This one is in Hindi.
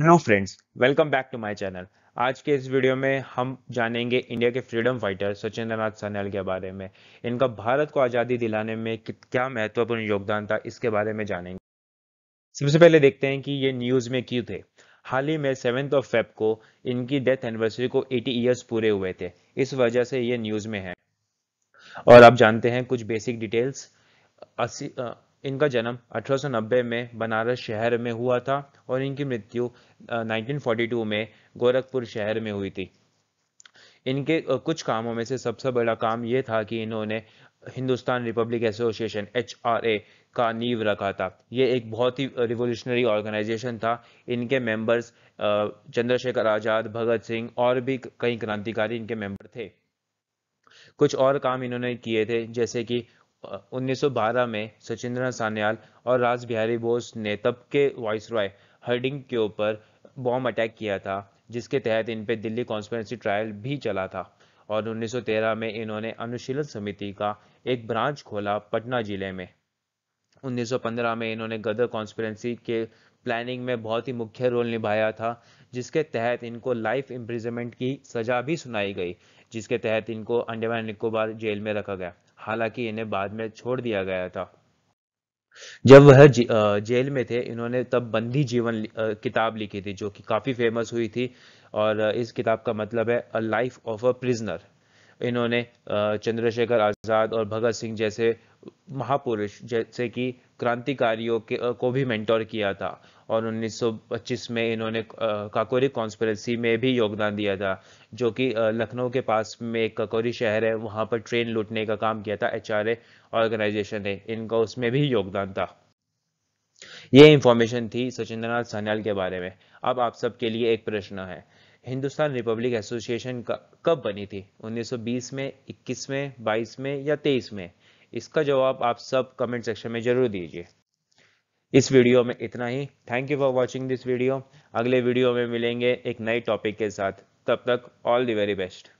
hello friends welcome back to my channel आज के इस वीडियो में हम जानेंगे इंडिया के फ्रीडम फाइटर सचेंद्रनाथ नाथ सन्याल के बारे में इनका भारत को आज़ादी दिलाने में क्या महत्वपूर्ण योगदान था इसके बारे में जानेंगे सबसे पहले देखते हैं कि ये न्यूज़ में क्यों थे हाल ही में सेवेंथ ऑफ फेब को इनकी डेथ एनिवर्सरी को एटी ईयर्स पूरे हुए थे इस वजह से ये न्यूज़ में है और आप जानते हैं कुछ बेसिक डिटेल्स अस्सी इनका जन्म 1890 में बनारस शहर में हुआ था और इनकी मृत्यु 1942 में गोरखपुर शहर में हुई थी इनके कुछ कामों में से सबसे बड़ा काम ये था कि इन्होंने हिंदुस्तान रिपब्लिक एसोसिएशन एच का नींव रखा था ये एक बहुत ही रिवोल्यूशनरी ऑर्गेनाइजेशन था इनके मेंबर्स चंद्रशेखर आज़ाद भगत सिंह और भी कई क्रांतिकारी इनके मेंबर थे कुछ और काम इन्होंने किए थे जैसे कि 1912 में सचिंद्र सान्याल और राज बिहारी बोस ने तब के वॉइस रॉय हर्डिंग के ऊपर बॉम्ब अटैक किया था जिसके तहत इन पे दिल्ली कॉन्स्परेंसी ट्रायल भी चला था और 1913 में इन्होंने अनुशीलन समिति का एक ब्रांच खोला पटना जिले में 1915 में इन्होंने गदर कॉन्स्परेंसी के प्लानिंग में बहुत ही मुख्य रोल निभाया था जिसके तहत इनको लाइफ इम्प्रिजमेंट की सजा भी सुनाई गई जिसके तहत इनको अंडमान निकोबार जेल में रखा गया हालांकि इन्हें बाद में छोड़ दिया गया था जब वह जेल में थे इन्होंने तब बंदी जीवन किताब लिखी थी जो कि काफ़ी फेमस हुई थी और इस किताब का मतलब है a life of a prisoner इन्होंने चंद्रशेखर आज़ाद और भगत सिंह जैसे महापुरुष जैसे कि क्रांतिकारियों के को भी मेंटोर किया था और 1925 में इन्होंने काकोरी कॉन्स्परेसी में भी योगदान दिया था जो कि लखनऊ के पास में एक काकोरी शहर है वहाँ पर ट्रेन लूटने का काम किया था एच ऑर्गेनाइजेशन ने इनका उसमें भी योगदान था ये इंफॉर्मेशन थी सचिंद्रनाथ सान्याल के बारे में अब आप सबके लिए एक प्रश्न है हिंदुस्तान रिपब्लिक एसोसिएशन कब बनी थी 1920 में 21 में 22 में या 23 में इसका जवाब आप सब कमेंट सेक्शन में जरूर दीजिए इस वीडियो में इतना ही thank you for watching this video अगले वीडियो में मिलेंगे एक नए टॉपिक के साथ तब तक ऑल द वेरी बेस्ट